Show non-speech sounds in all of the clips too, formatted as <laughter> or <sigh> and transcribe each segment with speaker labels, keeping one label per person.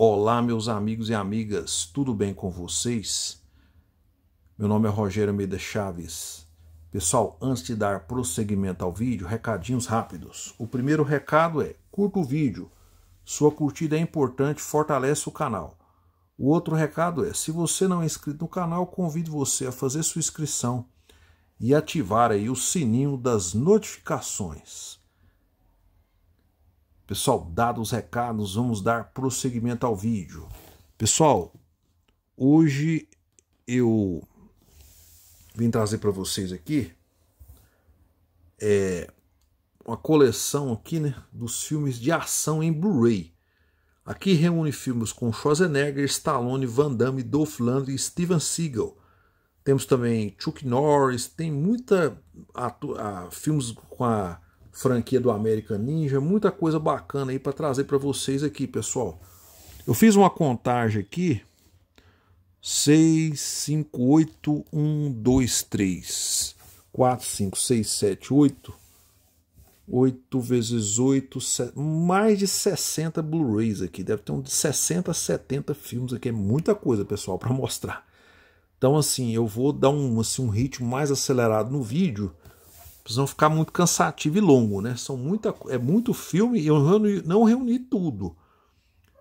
Speaker 1: Olá, meus amigos e amigas, tudo bem com vocês? Meu nome é Rogério Meida Chaves. Pessoal, antes de dar prosseguimento ao vídeo, recadinhos rápidos. O primeiro recado é: curta o vídeo. Sua curtida é importante, fortalece o canal. O outro recado é: se você não é inscrito no canal, convido você a fazer sua inscrição e ativar aí o sininho das notificações. Pessoal, dados os recados, vamos dar prosseguimento ao vídeo. Pessoal, hoje eu vim trazer para vocês aqui é, uma coleção aqui, né, dos filmes de ação em Blu-ray. Aqui reúne filmes com Schwarzenegger, Stallone, Van Damme, Dolph Lundgren e Steven Seagal. Temos também Chuck Norris, tem muita a, a, ah, filmes com a franquia do American Ninja, muita coisa bacana aí para trazer para vocês aqui, pessoal. Eu fiz uma contagem aqui. 6, 5, 8, 1, 2, 3, 4, 5, 6, 7, 8. 8 vezes 8, 7, mais de 60 Blu-rays aqui. Deve ter um de 60 a 70 filmes aqui. É muita coisa, pessoal, para mostrar. Então, assim, eu vou dar um, assim, um ritmo mais acelerado no vídeo para não ficar muito cansativo e longo, né? São muita, é muito filme e eu reuni, não reuni tudo.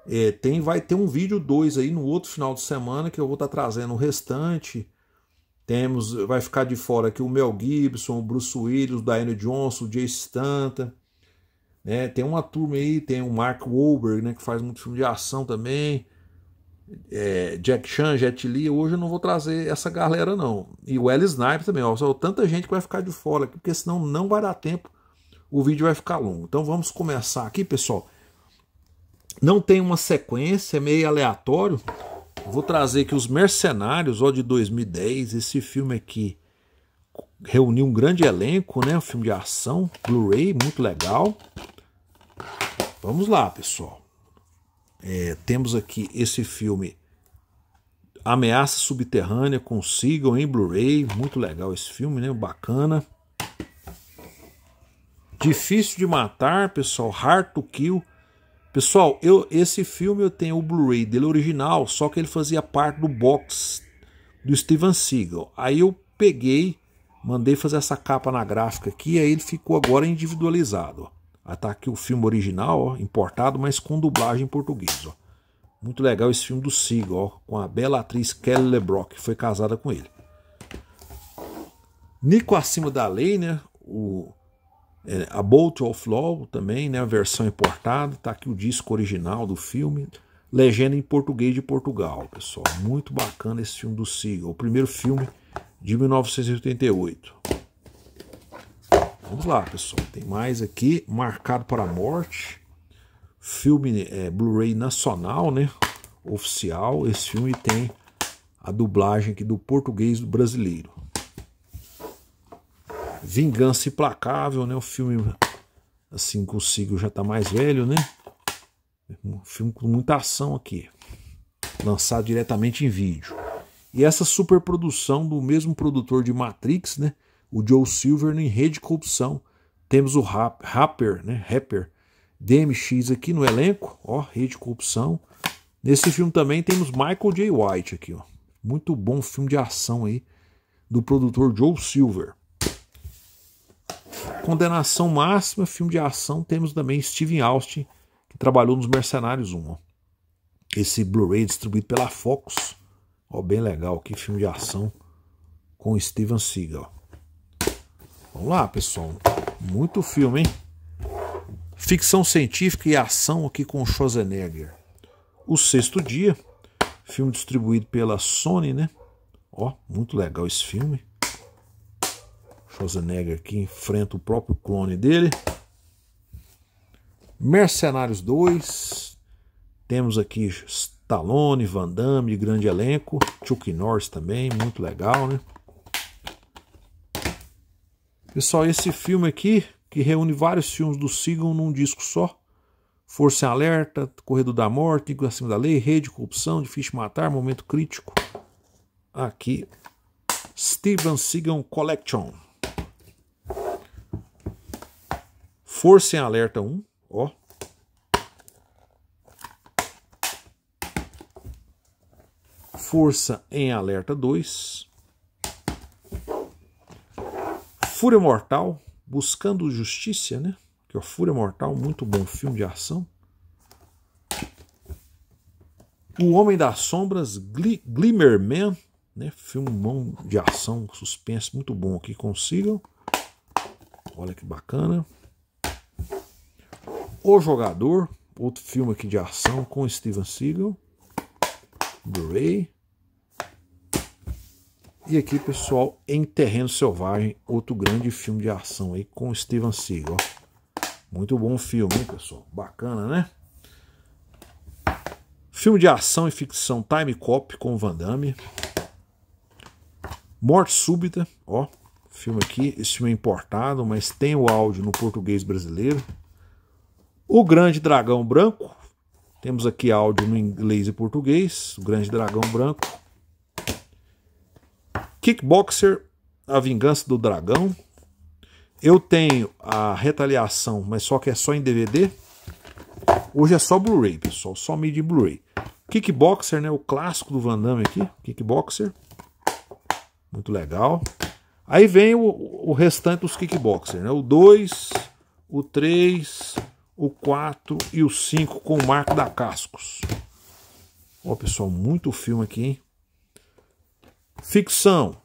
Speaker 1: É, tem, vai ter um vídeo 2 aí no outro final de semana que eu vou estar tá trazendo o restante. Temos, vai ficar de fora aqui o Mel Gibson, o Bruce Willis, o Daniel Johnson, o Jay Stanta. Né? Tem uma turma aí, tem o Mark Wahlberg, né, que faz muito filme de ação também é, Jack Chan, Jet Li, hoje eu não vou trazer essa galera não. E o L Sniper também, ó, só tanta gente que vai ficar de fora aqui, porque senão não vai dar tempo, o vídeo vai ficar longo. Então vamos começar aqui, pessoal. Não tem uma sequência, é meio aleatório. Vou trazer aqui os Mercenários, ó, de 2010, esse filme aqui reuniu um grande elenco, né? Um filme de ação, Blu-ray, muito legal. Vamos lá, pessoal é, temos aqui esse filme Ameaça Subterrânea, com Seagull em Blu-ray, muito legal esse filme, né? Bacana. Difícil de matar, pessoal, Hard to Kill. Pessoal, eu esse filme eu tenho o Blu-ray dele original, só que ele fazia parte do box do Steven Seagal. Aí eu peguei, mandei fazer essa capa na gráfica aqui, aí ele ficou agora individualizado. Está ah, aqui o filme original, ó, importado, mas com dublagem em português. Muito legal esse filme do Siga, ó, com a bela atriz Kelly LeBrock, que foi casada com ele. Nico Acima da Lei, né? O, é, a Bolt of Law também, né? A versão importada. Está aqui o disco original do filme. Legenda em português de Portugal, pessoal. Muito bacana esse filme do Siga. O primeiro filme de 1988. Vamos lá, pessoal. Tem mais aqui. Marcado para a Morte. Filme é, Blu-ray nacional, né? Oficial. Esse filme tem a dublagem aqui do português do brasileiro. Vingança Implacável, né? O filme, assim consigo, já tá mais velho, né? Um filme com muita ação aqui. Lançado diretamente em vídeo. E essa superprodução do mesmo produtor de Matrix, né? o Joe Silver no Rede de Corrupção. Temos o rapper, né? Rapper DMX aqui no elenco, ó, Rede de Corrupção. Nesse filme também temos Michael J. White aqui, ó. Muito bom filme de ação aí do produtor Joe Silver. Condenação máxima, filme de ação, temos também Steven Austin, que trabalhou nos Mercenários 1. Ó. Esse Blu-ray distribuído pela Fox. Ó, bem legal, que filme de ação com Steven Seagal. Vamos lá, pessoal. Muito filme, hein? Ficção científica e ação aqui com Schwarzenegger. O Sexto Dia, filme distribuído pela Sony, né? Ó, muito legal esse filme. Schwarzenegger que enfrenta o próprio clone dele. Mercenários 2. Temos aqui Stallone, Van Damme, grande elenco. Chuck Norris também, muito legal, né? Pessoal, esse filme aqui, que reúne vários filmes do Sigon num disco só. Força em Alerta, Corredor da Morte, Nico Acima da Lei, Rede, Corrupção, Difícil Matar, Momento Crítico. Aqui, Steven Seagal Collection. Força em Alerta 1, ó. Força em Alerta 2. Fúria Mortal, Buscando Justiça, né? Que é Fúria Mortal, muito bom filme de ação. O Homem das Sombras, Glimmerman, né? Filmão de ação, suspense, muito bom aqui, consigam. Olha que bacana. O Jogador, outro filme aqui de ação com Steven Seagal. Bray. E aqui, pessoal, Em Terreno Selvagem, outro grande filme de ação aí com Steven Seagal. Muito bom filme, hein, pessoal? Bacana, né? Filme de ação e ficção Time Cop com Van Damme. Morte Súbita, ó. Filme aqui, esse filme é importado, mas tem o áudio no português brasileiro. O Grande Dragão Branco. Temos aqui áudio no inglês e português. O Grande Dragão Branco. Kickboxer, A Vingança do Dragão. Eu tenho a Retaliação, mas só que é só em DVD. Hoje é só Blu-ray, pessoal, só mídia Blu-ray. Kickboxer, né, o clássico do Van Damme aqui, Kickboxer. Muito legal. Aí vem o, o restante dos Kickboxer, né? O 2, o 3, o 4 e o 5 com o Marco da Cascos. Ó, pessoal, muito filme aqui, hein? Ficção.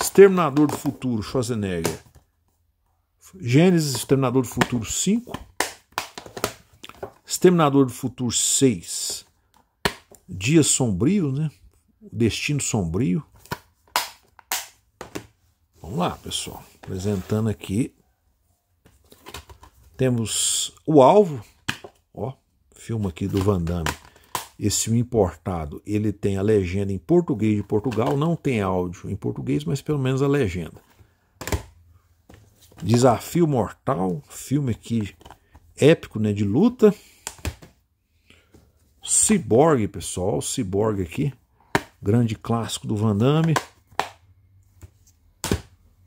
Speaker 1: Exterminador do Futuro, Schwarzenegger. Gênesis, Exterminador do Futuro 5. Exterminador do Futuro 6. Dias Sombrios, né? Destino Sombrio. Vamos lá, pessoal. Apresentando aqui. Temos o alvo. Ó, filme aqui do Van Damme esse importado ele tem a legenda em português de Portugal, não tem áudio em português, mas pelo menos a legenda. Desafio Mortal, filme aqui épico, né, de luta. Cyborg, pessoal, Cyborg aqui, grande clássico do Van Damme.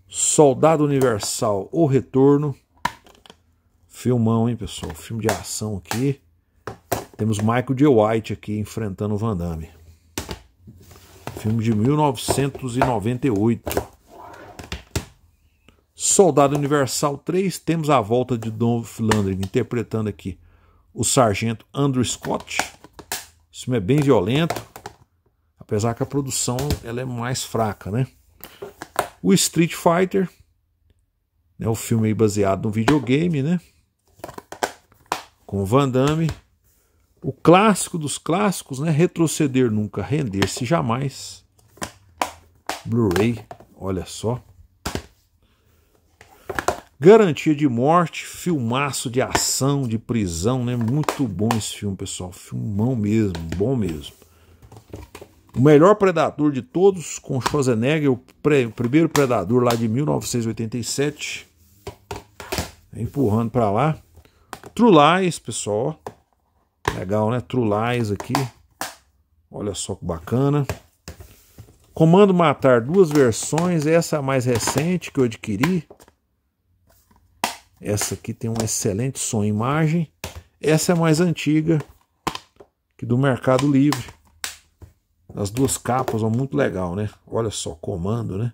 Speaker 1: Soldado Universal, O Retorno. Filmão, hein, pessoal? Filme de ação aqui. Temos Michael J. White aqui enfrentando o Van Damme. Filme de 1998. Soldado Universal 3, temos a volta de Don Flandring interpretando aqui o sargento Andrew Scott. Esse filme é bem violento, apesar que a produção ela é mais fraca, né? O Street Fighter, né, o filme baseado no videogame, né? Com Van Damme o clássico dos clássicos, né? Retroceder nunca, render-se jamais. Blu-ray, olha só. Garantia de morte, filmaço de ação, de prisão, né? Muito bom esse filme, pessoal. Filmão mesmo, bom mesmo. O melhor predador de todos, com Schwarzenegger, o, o primeiro predador lá de 1987. Empurrando para lá. True Lies, pessoal. Legal, né? True Lies aqui. Olha só que bacana. Comando Matar, duas versões. Essa mais recente que eu adquiri. Essa aqui tem um excelente som e imagem. Essa é mais antiga, que do Mercado Livre. As duas capas, ó, muito legal, né? Olha só, comando, né?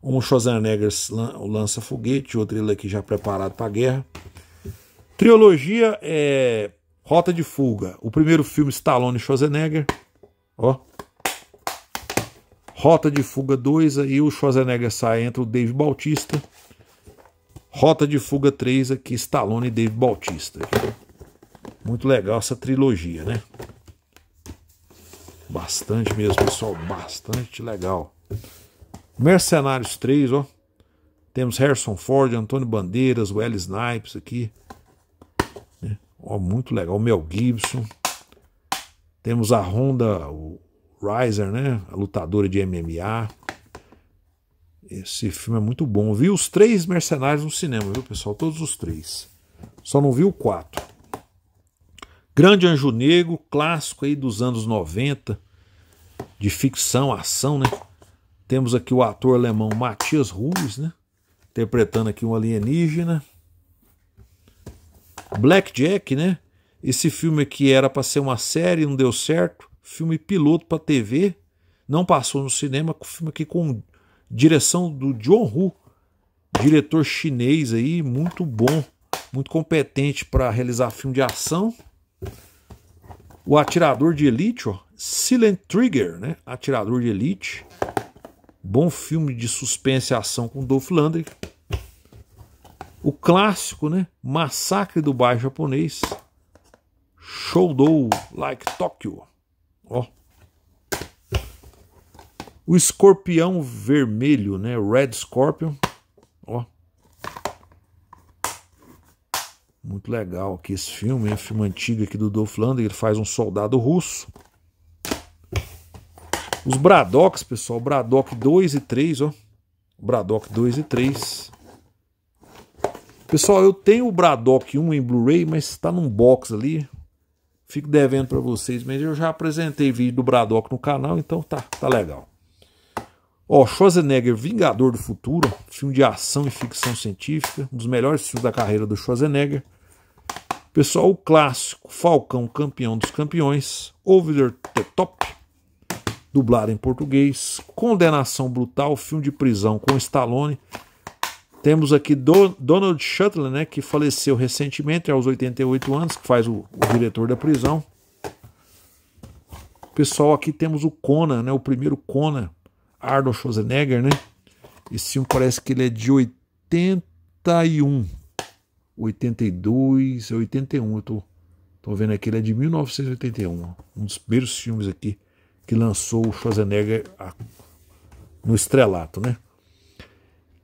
Speaker 1: Um Schwarzenegger lança foguete, outro ele aqui já preparado para a guerra. Trilogia é Rota de Fuga, o primeiro filme Stallone e Schwarzenegger. Ó. Rota de Fuga 2, aí o Schwarzenegger sai, entra o Dave Bautista. Rota de Fuga 3, aqui Stallone e Dave Bautista. Muito legal essa trilogia, né? Bastante mesmo, pessoal. Bastante legal. Mercenários 3, ó. Temos Harrison Ford, Antônio Bandeiras, Welly Snipes aqui. Oh, muito legal. O Mel Gibson. Temos a Honda o Riser, né? A lutadora de MMA. Esse filme é muito bom. Vi os três mercenários no cinema, viu, pessoal? Todos os três. Só não vi o quatro. Grande Anjo Negro, clássico aí dos anos 90, de ficção, ação, né? Temos aqui o ator alemão Matias Ruiz, né? Interpretando aqui um alienígena. Blackjack, né? Esse filme que era para ser uma série, não deu certo. Filme piloto para TV, não passou no cinema. Filme aqui com direção do John Woo, diretor chinês aí, muito bom, muito competente para realizar filme de ação. O Atirador de Elite, ó, Silent Trigger, né? Atirador de Elite. Bom filme de suspense e ação com Dolph Lundgren o clássico, né? Massacre do bairro japonês. Shoudou like Tokyo. Ó. O escorpião vermelho, né? Red Scorpion. Ó. Muito legal aqui esse filme, é um filme antigo aqui do Dolph Lundgren, ele faz um soldado russo. Os Bradox, pessoal, Bradock 2 e 3, ó. Bradock 2 e 3. Pessoal, eu tenho o Braddock 1 em Blu-ray, mas está num box ali. Fico devendo para vocês, mas eu já apresentei vídeo do Braddock no canal, então tá, tá legal. Ó, Schwarzenegger, Vingador do Futuro, filme de ação e ficção científica, um dos melhores filmes da carreira do Schwarzenegger. Pessoal, o clássico Falcão, campeão dos campeões, Over the Top, dublado em português, Condenação Brutal, filme de prisão com Stallone. Temos aqui Do, Donald Shuttle, né, que faleceu recentemente, aos 88 anos, que faz o, o diretor da prisão. Pessoal, aqui temos o Conan, né, o primeiro Conan, Arnold Schwarzenegger, né? Esse filme parece que ele é de 81, 82, 81, eu tô, tô vendo aqui, ele é de 1981, um dos primeiros filmes aqui que lançou o Schwarzenegger no estrelato, né?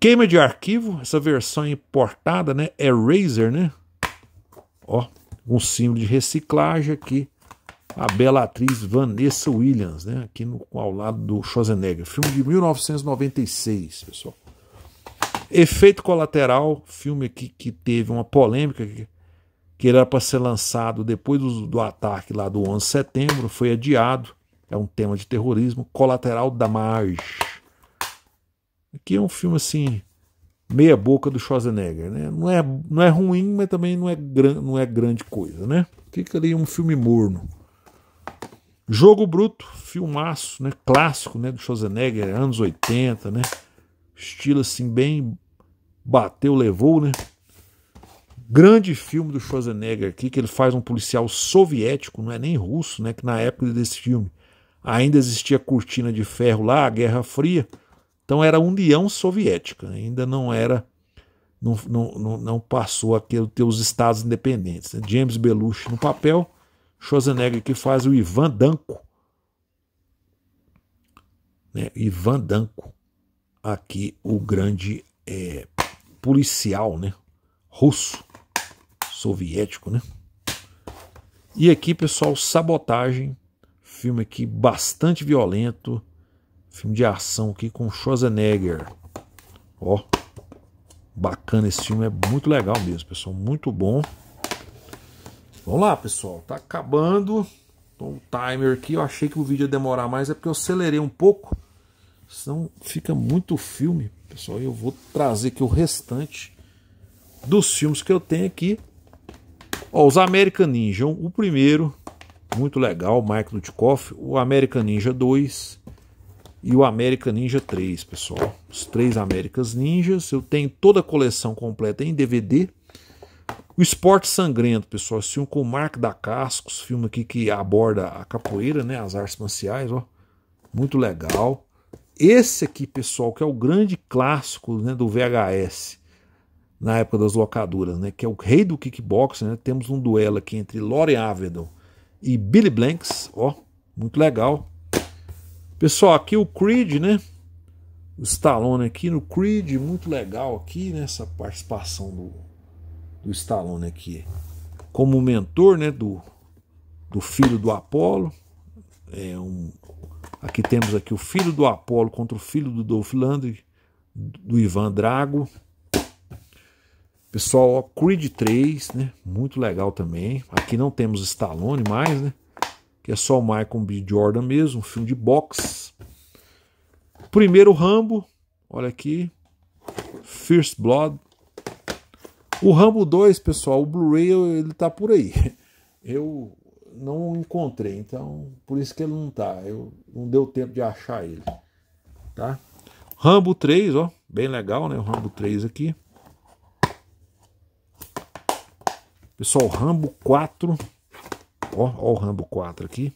Speaker 1: Queima de arquivo, essa versão importada, né? Eraser, é né? Ó, um símbolo de reciclagem aqui. A bela atriz Vanessa Williams, né? Aqui no, ao lado do Schwarzenegger. Filme de 1996, pessoal. Efeito Colateral, filme aqui que teve uma polêmica, que ele era para ser lançado depois do, do ataque lá do 11 de setembro, foi adiado. É um tema de terrorismo. Colateral da Marge. Aqui é um filme assim, meia boca do Schwarzenegger, né? Não é, não é ruim, mas também não é, gran, não é grande coisa, né? Fica ali um filme morno. Jogo Bruto, filmaço, né? Clássico, né? Do Schwarzenegger, anos 80, né? Estilo assim, bem bateu, levou, né? Grande filme do Schwarzenegger aqui, que ele faz um policial soviético, não é nem russo, né? Que na época desse filme ainda existia cortina de ferro lá, a Guerra Fria. Então era União Soviética, ainda não era, não, não, não passou a ter os estados independentes. Né? James Belushi no papel, Schwarzenegger que faz o Ivan Danko. Né? Ivan Danko, aqui o grande é, policial né? russo, soviético. Né? E aqui, pessoal, Sabotagem, filme aqui bastante violento Filme de ação aqui com Schwarzenegger. Ó. Bacana esse filme, é muito legal mesmo, pessoal. Muito bom. Vamos lá, pessoal. Tá acabando. Tô timer aqui. Eu achei que o vídeo ia demorar mais, é porque eu acelerei um pouco. Senão fica muito filme, pessoal. Eu vou trazer aqui o restante dos filmes que eu tenho aqui. Ó, os American Ninja. O primeiro, muito legal, Michael Dutkoff. O American Ninja 2 e o América Ninja 3, pessoal. Os três Américas Ninjas. Eu tenho toda a coleção completa em DVD. O Esporte Sangrento, pessoal. Esse filme com o Mark da Cascos. Filme aqui que aborda a capoeira, né? As artes marciais, ó. Muito legal. Esse aqui, pessoal, que é o grande clássico né, do VHS na época das locadoras, né? Que é o rei do kickboxing, né? Temos um duelo aqui entre Lore Avedon e Billy Blanks, ó, muito legal. Pessoal, aqui o Creed, né? O Stallone aqui no Creed, muito legal aqui, né? Essa participação do, do Stallone aqui. Como mentor, né? Do, do filho do Apolo. É um, aqui temos aqui o filho do Apolo contra o filho do Dolph Lundgren, do Ivan Drago. Pessoal, ó, Creed 3, né? Muito legal também. Aqui não temos Stallone mais, né? que é só o Michael B. Jordan mesmo, um filme de boxe. Primeiro Rambo, olha aqui, First Blood. O Rambo 2, pessoal, o Blu-ray ele tá por aí. <laughs> Eu não encontrei, então por isso que ele não tá. Eu não deu tempo de achar ele, tá? Rambo 3, ó, bem legal, né? O Rambo 3 aqui. Pessoal, Rambo 4. Ó, ó o Rambo 4 aqui.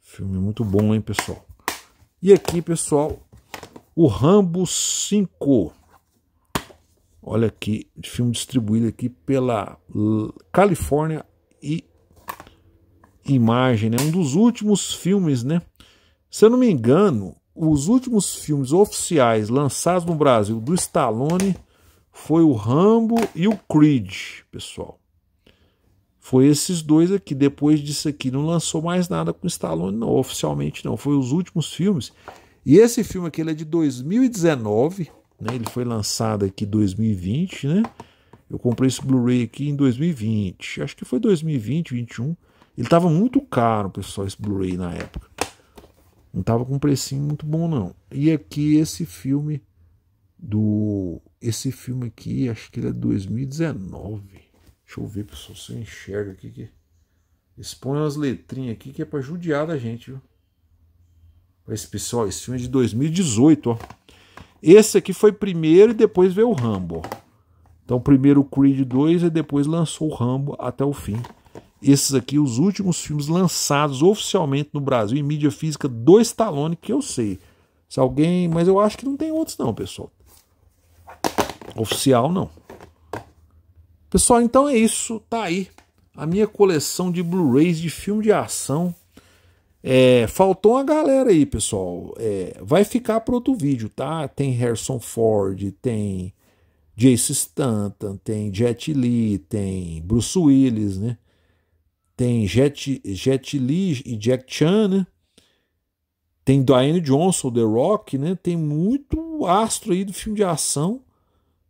Speaker 1: Filme muito bom, hein, pessoal? E aqui, pessoal, o Rambo 5. Olha aqui, filme distribuído aqui pela Califórnia e Imagem, né? Um dos últimos filmes, né? Se eu não me engano, os últimos filmes oficiais lançados no Brasil do Stallone foi o Rambo e o Creed, pessoal. Foi esses dois aqui. Depois disso aqui, não lançou mais nada com Stallone, não, oficialmente não. Foi os últimos filmes. E esse filme aqui ele é de 2019, né? Ele foi lançado aqui em 2020, né? Eu comprei esse Blu-ray aqui em 2020. Acho que foi 2020, 21. Ele estava muito caro, pessoal, esse Blu-ray na época. Não estava com um precinho muito bom não. E aqui esse filme do esse filme aqui, acho que ele é 2019. Deixa eu ver, pessoal, se eu enxergo aqui que. Expõe umas letrinhas aqui que é pra judiar da gente, viu? Esse pessoal, esse filme é de 2018, ó. Esse aqui foi primeiro e depois veio o Rambo. Ó. Então, primeiro o Creed 2 e depois lançou o Rambo até o fim. Esses aqui, os últimos filmes lançados oficialmente no Brasil em mídia física do Stallone, que eu sei. Se alguém. Mas eu acho que não tem outros, não, pessoal. Oficial, não. Pessoal, então é isso. Tá aí a minha coleção de Blu-rays de filme de ação. É, faltou uma galera aí, pessoal. É, vai ficar para outro vídeo, tá? Tem Harrison Ford, tem Jace Stanton, tem Jet Li, tem Bruce Willis, né? Tem Jet, Jet Li e Jack Chan, né? Tem Dwayne Johnson, The Rock, né? Tem muito astro aí do filme de ação.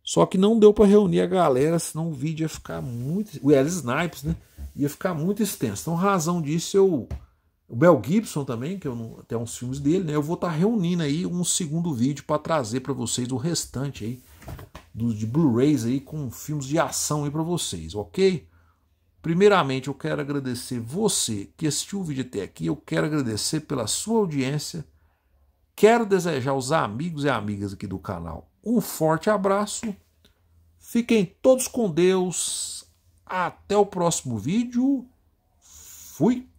Speaker 1: Só que não deu para reunir a galera, senão o vídeo ia ficar muito. O L Snipes, né? Ia ficar muito extenso. Então, razão disso, eu. O Bel Gibson também, que eu não. Até uns filmes dele, né? Eu vou estar tá reunindo aí um segundo vídeo para trazer para vocês o restante aí. Do, de Blu-rays aí com filmes de ação aí para vocês, ok? Primeiramente, eu quero agradecer você que assistiu o vídeo até aqui. Eu quero agradecer pela sua audiência. Quero desejar aos amigos e amigas aqui do canal um forte abraço. Fiquem todos com Deus. Até o próximo vídeo. Fui.